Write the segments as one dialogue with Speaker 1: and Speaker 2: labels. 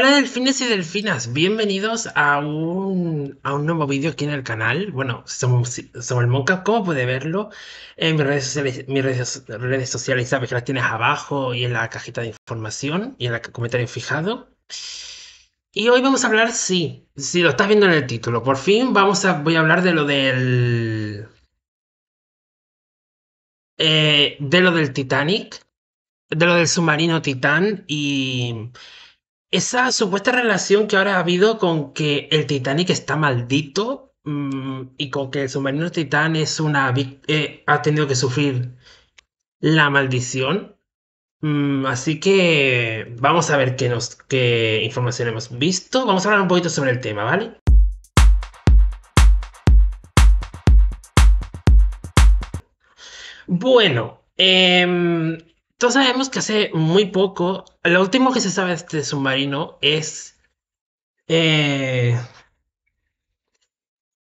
Speaker 1: Hola delfines y delfinas, bienvenidos a un, a un nuevo vídeo aquí en el canal. Bueno, somos, somos el Monca, como puede verlo en mis redes sociales, redes, redes sociales, sabes que las tienes abajo y en la cajita de información y en el comentario fijado. Y hoy vamos a hablar, sí, si lo estás viendo en el título, por fin vamos a, voy a hablar de lo del... Eh, de lo del Titanic, de lo del submarino Titán y esa supuesta relación que ahora ha habido con que el Titanic está maldito mm, y con que el submarino Titán es una eh, ha tenido que sufrir la maldición. Mm, así que vamos a ver qué, nos, qué información hemos visto. Vamos a hablar un poquito sobre el tema, ¿vale? Bueno, em, todos sabemos que hace muy poco, lo último que se sabe de este submarino es. Eh,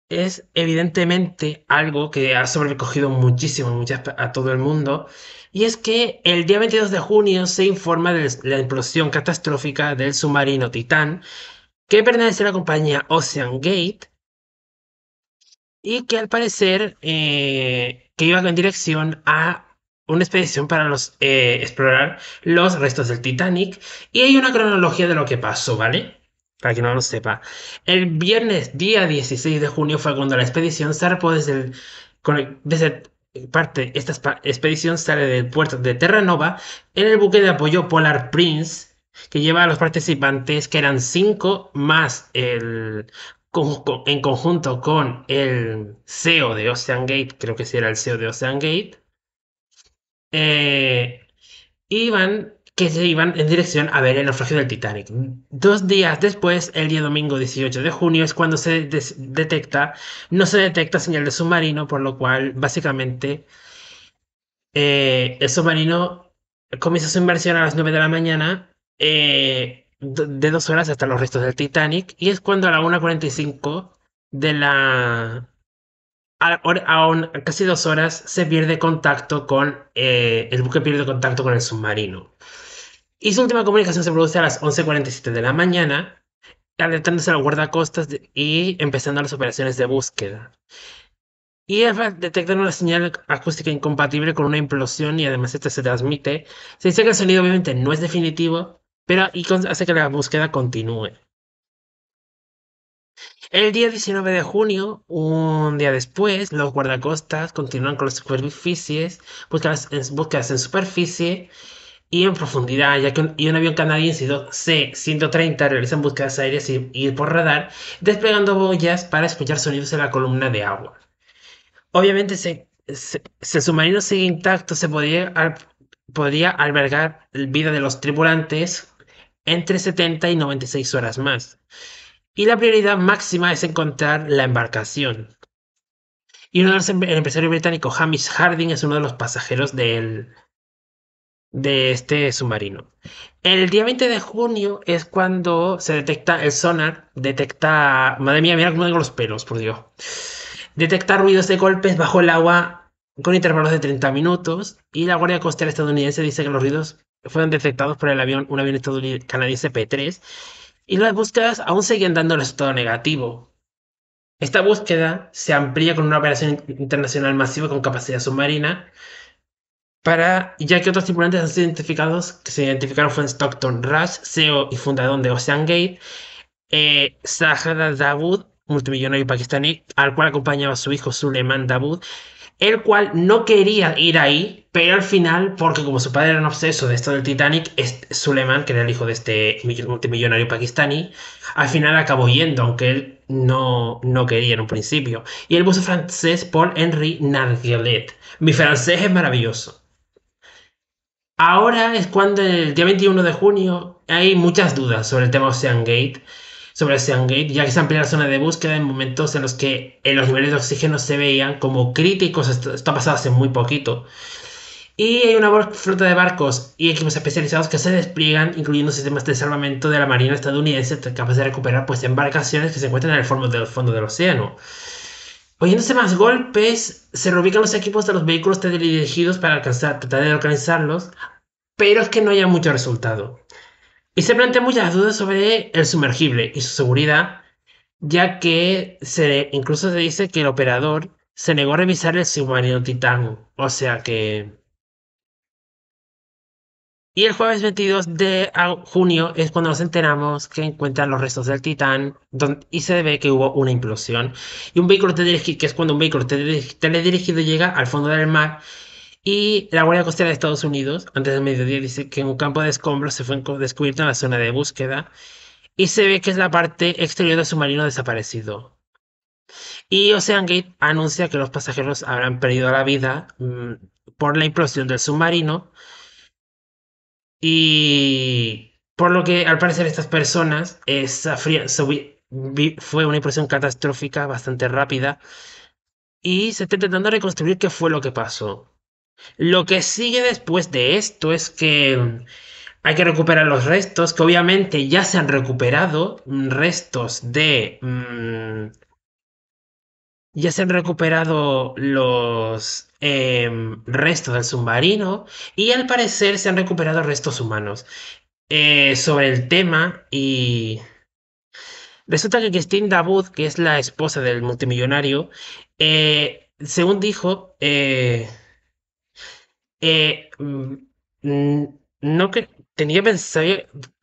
Speaker 1: es evidentemente algo que ha sobrecogido muchísimo a todo el mundo. Y es que el día 22 de junio se informa de la explosión catastrófica del submarino Titán, que pertenece a la compañía Ocean Gate. Y que al parecer eh, que iba en dirección a una expedición para los, eh, explorar los restos del Titanic. Y hay una cronología de lo que pasó, ¿vale? Para que no lo sepa. El viernes día 16 de junio fue cuando la expedición zarpó desde el, parte, esta expedición sale del puerto de Terranova en el buque de apoyo Polar Prince, que lleva a los participantes, que eran cinco, más el en conjunto con el CEO de Ocean Gate, creo que sí era el CEO de Ocean Gate, eh, iban, que se iban en dirección a ver el naufragio del Titanic. Dos días después, el día domingo 18 de junio, es cuando se detecta, no se detecta señal de submarino, por lo cual básicamente eh, el submarino comienza su inversión a las 9 de la mañana. Eh, de dos horas hasta los restos del Titanic y es cuando a la 1.45 de la Aún casi dos horas se pierde contacto con, eh, el buque pierde contacto con el submarino. Y su última comunicación se produce a las 11.47 de la mañana, alertándose al guardacostas y empezando las operaciones de búsqueda. Y detectan una señal acústica incompatible con una implosión y además esta se transmite. Se dice que el sonido obviamente no es definitivo, pero y hace que la búsqueda continúe. El día 19 de junio, un día después, los guardacostas continúan con las superficies, búsquedas en, búsquedas en superficie y en profundidad, ya que un, y un avión canadiense C-130 realiza búsquedas aéreas y, ir por radar, desplegando boyas para escuchar sonidos en la columna de agua. Obviamente, si, el submarino sigue intacto, se podría, podría albergar vida de los tripulantes entre 70 y 96 horas más y la prioridad máxima es encontrar la embarcación. Y uno de el empresario británico Hamish Harding es uno de los pasajeros del, de este submarino. El día 20 de junio es cuando se detecta el sonar, detecta... Madre mía, mira cómo tengo los pelos, por Dios. Detecta ruidos de golpes bajo el agua con intervalos de 30 minutos y la Guardia Costera estadounidense dice que los ruidos fueron detectados por el avión, un avión estadounidense canadiense P-3 y las búsquedas aún seguían dando resultado negativo. Esta búsqueda se amplía con una operación internacional masiva con capacidad submarina, para, ya que otros tripulantes han sido identificados, que se identificaron fue Stockton Rush, CEO y fundador de Ocean Gate, eh, Sahara Dawood, multimillonario pakistaní, al cual acompañaba a su hijo Suleiman Dawood, el cual no quería ir ahí, pero al final, porque como su padre era un obseso de esto del Titanic, Suleiman, que era el hijo de este multimillonario pakistaní, al final acabó yendo, aunque él no, no quería en un principio. Y el buzo francés Paul Henry Nargelet. Mi francés es maravilloso. Ahora es cuando el día 21 de junio hay muchas dudas sobre el tema Ocean Gate sobre Gate, ya que se amplía la zona de búsqueda en momentos en los que en los niveles de oxígeno se veían como críticos. Esto, ha pasado hace muy poquito. Y hay una flota de barcos y equipos especializados que se despliegan, incluyendo sistemas de salvamento de la Marina estadounidense capaces de recuperar pues, embarcaciones que se encuentran en el fondo del, océano. Oyéndose más golpes, se reubican los equipos de los vehículos dirigidos para alcanzar, tratar de localizarlos, pero es que no hay mucho resultado. Y se plantean muchas dudas sobre el sumergible y su seguridad, ya que se, incluso se dice que el operador se negó a revisar el submarino Titán, o sea que... Y el jueves 22 de junio es cuando nos enteramos que encuentran los restos del Titán y se ve que hubo una implosión. Y un vehículo teledirigido, que es cuando un vehículo teledirigido llega al fondo del mar y la Guardia Costera de Estados Unidos, antes del mediodía, dice que en un campo de escombros se fue descubierto en la zona de búsqueda y se ve que es la parte exterior del submarino desaparecido. Y Ocean Gate anuncia que los pasajeros habrán perdido la vida mm, por la implosión del submarino. Y por lo que al parecer estas personas fue una implosión catastrófica bastante rápida y se está intentando reconstruir qué fue lo que pasó. Lo que sigue después de esto es que hay que recuperar los restos, que obviamente ya se han recuperado mm, restos de... Mm, ya se han recuperado los em, restos del submarino y al parecer se han recuperado restos humanos eh, sobre el tema y... Resulta que Christine Davud, que es la esposa del multimillonario, eh, según dijo, eh, eh, mm, mm, no que tenía pensado,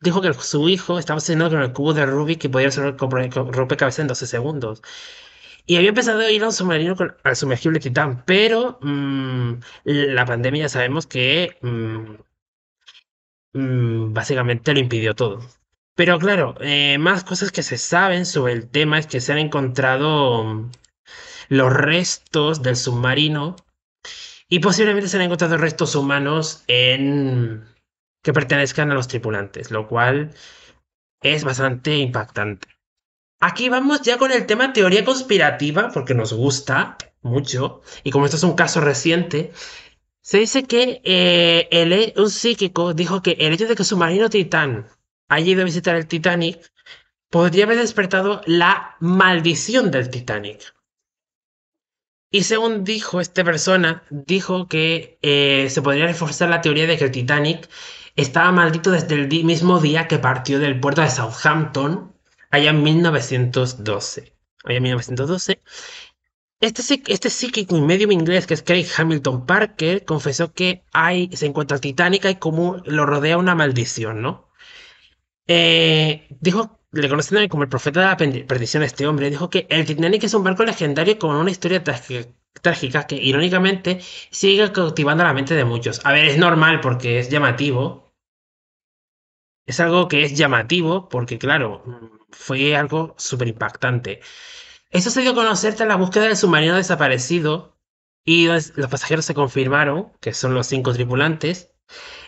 Speaker 1: dijo que su hijo estaba haciendo con el cubo de Rubik que podía hacer rompecabezas en 12 segundos. Y había empezado a ir a un submarino con, al sumergible Titán, pero mm, la pandemia ya sabemos que básicamente lo impidió todo. Pero claro, eh, más cosas que se saben sobre el tema es que se han encontrado los restos del submarino y posiblemente se han encontrado restos humanos en que pertenezcan a los tripulantes, lo cual es bastante impactante. Aquí vamos ya con el tema teoría conspirativa, porque nos gusta mucho, y como esto es un caso reciente, se dice que eh, un psíquico dijo que el hecho de que su marino Titán haya ido a visitar el Titanic podría haber despertado la maldición del Titanic. Y según dijo esta persona, dijo que eh, se podría reforzar la teoría de que el Titanic estaba maldito desde el mismo día que partió del puerto de Southampton, allá en 1912. Allá en 1912. Este, este psíquico y medio inglés, que es Craig Hamilton Parker, confesó que hay, se encuentra el Titanic y como lo rodea una maldición, ¿no? Eh, dijo le conocen como el profeta de la perdición a este hombre, dijo que el Titanic es un barco legendario con una historia trágica que irónicamente sigue cautivando la mente de muchos. A ver, es normal porque es llamativo. Es algo que es llamativo porque, claro, fue algo súper impactante. Eso se dio a conocer tras la búsqueda del submarino desaparecido y los pasajeros se confirmaron, que son los cinco tripulantes.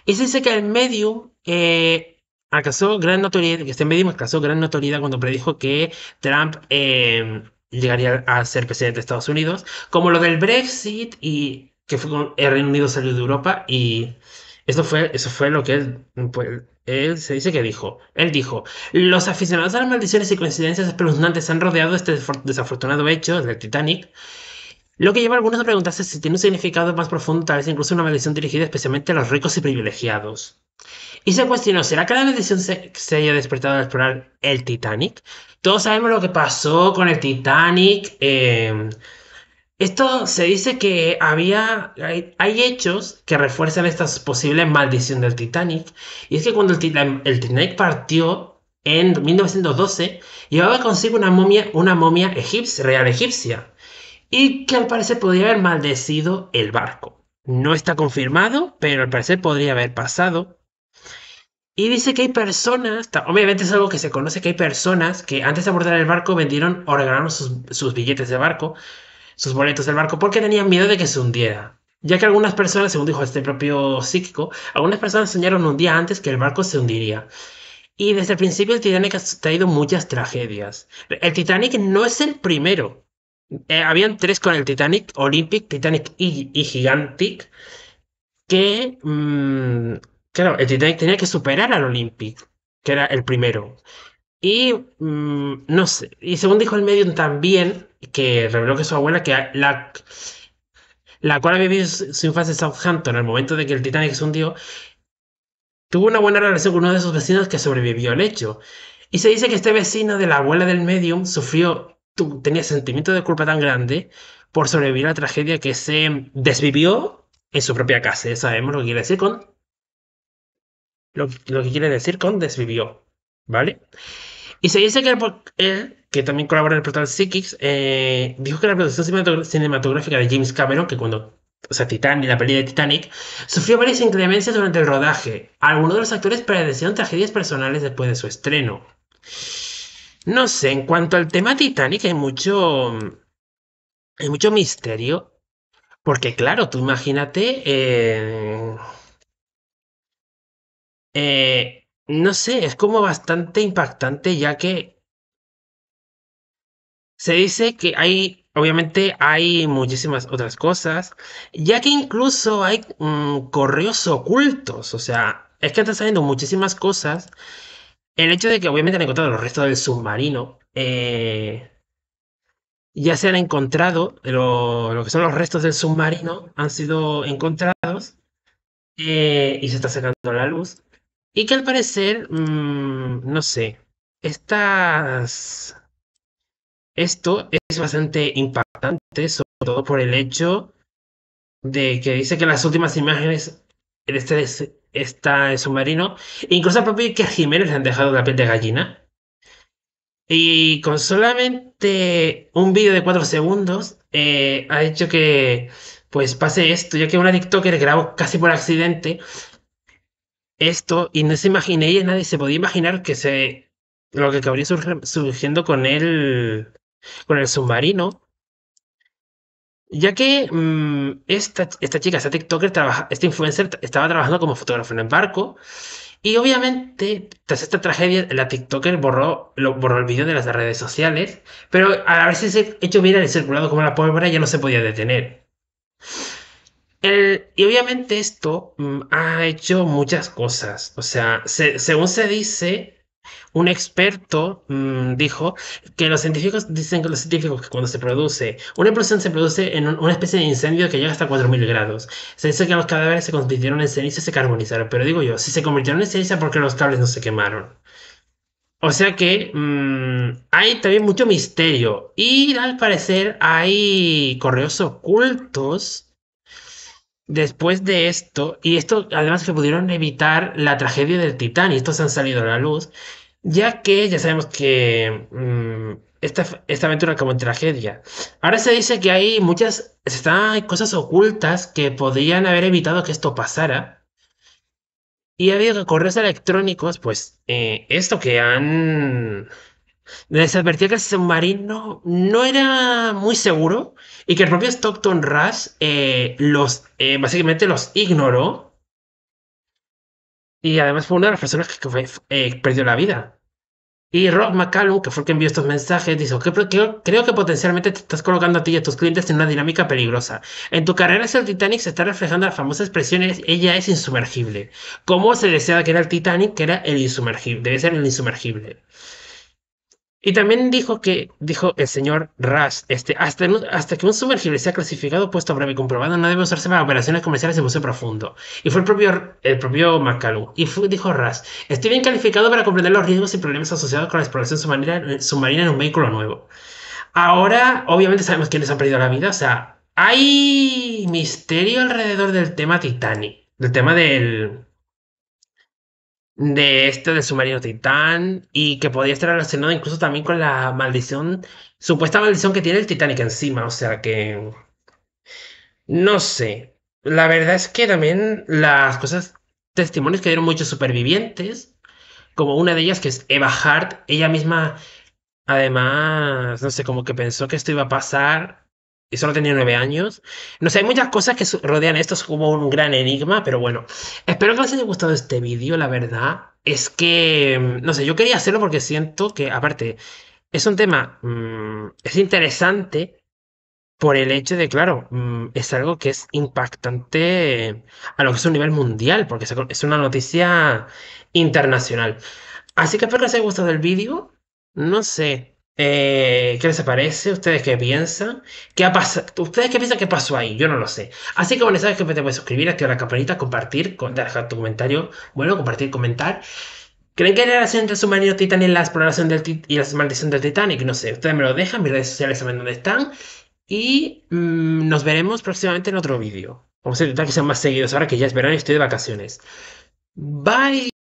Speaker 1: Y se dice que el medio... Eh, alcanzó gran notoriedad, que alcanzó gran notoriedad cuando predijo que Trump em, llegaría a ser presidente de Estados Unidos, como lo del Brexit y que fue con el Reino Unido salió de Europa y eso fue, eso fue lo que él, pues, él se dice que dijo. Él dijo, los aficionados a las maldiciones y coincidencias espeluznantes han rodeado este desafortunado hecho del Titanic lo que lleva a algunos a preguntarse si tiene un significado más profundo, tal vez incluso una maldición dirigida especialmente a los ricos y privilegiados. Y se cuestionó, ¿será que la maldición se, haya despertado al explorar el Titanic? Todos sabemos lo que pasó con el Titanic. Em, esto se dice que había, hay, hechos que refuerzan esta posible maldición del Titanic. Y es que cuando el, Titanic partió en 1912, llevaba consigo una momia, una momia egipcia, real egipcia y que al parecer podría haber maldecido el barco. No está confirmado, pero al parecer podría haber pasado. Y dice que hay personas, obviamente es algo que se conoce, que hay personas que antes de abordar el barco vendieron o regalaron sus, billetes de barco, sus boletos del barco, porque tenían miedo de que se hundiera. Ya que algunas personas, según dijo este propio psíquico, algunas personas soñaron un día antes que el barco se hundiría. Y desde el principio el Titanic ha traído muchas tragedias. El Titanic no es el primero eh, habían tres con el Titanic, Olympic, Titanic y, Gigantic, que, mm, claro, el Titanic tenía que superar al Olympic, que era el primero. Y mm, no sé, y según dijo el medium también, que reveló que su abuela, que la, la cual había vivido su, infancia en Southampton al momento de que el Titanic se hundió, tuvo una buena relación con uno de sus vecinos que sobrevivió al hecho. Y se dice que este vecino de la abuela del medium sufrió tenía sentimiento de culpa tan grande por sobrevivir a la tragedia que se desvivió en su propia casa. sabemos lo que quiere decir con. Lo, que quiere decir con desvivió. ¿Vale? Y se dice que él, que también colabora en el portal Psychics, eh, dijo que la producción cinematográfica de James Cameron, que cuando. O sea, Titanic, la peli de Titanic, sufrió varias inclemencias durante el rodaje. Algunos de los actores padecieron tragedias personales después de su estreno. No sé, en cuanto al tema Titanic hay mucho, hay mucho misterio, porque claro, tú imagínate, eh, eh, no sé, es como bastante impactante ya que se dice que hay, obviamente hay muchísimas otras cosas, ya que incluso hay mm, correos ocultos, o sea, es que están saliendo muchísimas cosas el hecho de que obviamente han encontrado los restos del submarino, eh, ya se han encontrado, lo, que son los restos del submarino han sido encontrados eh, y se está sacando la luz. Y que al parecer, mm, no sé, estas... Esto es bastante impactante, sobre todo por el hecho de que dice que las últimas imágenes este, este, este submarino. Incluso a que a Jiménez le han dejado la piel de gallina. Y con solamente un vídeo de cuatro segundos eh, ha hecho que pues pase esto, ya que una TikToker grabó casi por accidente esto y no se imaginé, y nadie se podía imaginar que se lo que cabría surgiendo con él, con el submarino. Ya que mm, esta, esta, chica, esta TikToker, esta influencer estaba trabajando como fotógrafo en el barco. Y obviamente, tras esta tragedia, la TikToker borró, lo, el vídeo de las redes sociales. Pero a ha hecho viral y circulado como la pólvora, ya no se podía detener. y obviamente esto mm, ha hecho muchas cosas. O sea, según se dice, un experto mm, dijo que los científicos dicen que los científicos que cuando se produce una explosión se produce en una especie de incendio que llega hasta 4000 grados. Se dice que los cadáveres se convirtieron en ceniza y se carbonizaron, pero digo yo, si se convirtieron en ceniza porque los cables no se quemaron. O sea que mm, hay también mucho misterio y al parecer hay correos ocultos después de esto, y esto además que pudieron evitar la tragedia del Titán y estos han salido a la luz, ya que ya sabemos que mm, esta, esta, aventura como en tragedia. Ahora se dice que hay muchas, están, cosas ocultas que podrían haber evitado que esto pasara. Y ha habido correos electrónicos, pues eh, esto que han... Les advertía que el submarino no era muy seguro y que el propio Stockton Rush eh, los, eh, básicamente los ignoró y además fue una de las personas que, eh, perdió la vida. Y Rob McCallum, que fue el que envió estos mensajes, dijo creo, que potencialmente te estás colocando a ti y a tus clientes en una dinámica peligrosa. En tu carrera es el Titanic se está reflejando la famosa expresión ella es insumergible. ¿Cómo se desea que era el Titanic? Que era el insumergible, debe ser el insumergible. Y también dijo que, dijo el señor Ras este, hasta, hasta que un sumergible sea clasificado, puesto a y comprobado, no debe usarse para operaciones comerciales en buceo profundo. Y fue el propio, el propio Y dijo Ras estoy bien calificado para comprender los riesgos y problemas asociados con la exploración submarina, submarina en un vehículo nuevo. Ahora, obviamente sabemos quiénes han perdido la vida, o sea, hay misterio alrededor del tema Titanic, del tema del, de este del submarino Titán y que podría estar relacionado incluso también con la maldición, supuesta maldición que tiene el Titanic encima, o sea que no sé. La verdad es que también las cosas testimonios que dieron muchos supervivientes, como una de ellas que es Eva Hart, ella misma además, no sé, como que pensó que esto iba a pasar y solo tenía nueve años. No sé, hay muchas cosas que rodean esto, es como un gran enigma, pero bueno. Espero que les haya gustado este vídeo, la verdad. Es que, mm, no sé, yo quería hacerlo porque siento que, aparte, es un tema, mm, es interesante por el hecho de, claro, mm, es algo que es impactante a lo que es un nivel mundial, porque es una noticia internacional. Así que espero que os haya gustado el vídeo. No sé, eh, ¿Qué les parece? ¿Ustedes qué piensan? ¿Qué ha pasado? ¿Ustedes qué piensan que pasó ahí? Yo no lo sé. Así que bueno, sabes que te puedes suscribir, activar la campanita, compartir, dejar tu comentario. Bueno, compartir, comentar. ¿Creen que hay relación entre submarino Titanic y la exploración del Titanic? y la maldición del Titanic? No sé, ustedes me lo dejan, mis redes sociales saben dónde están. Y mm, nos veremos próximamente en otro vídeo. Vamos a intentar que sean más seguidos ahora que ya es verano y estoy de vacaciones. Bye.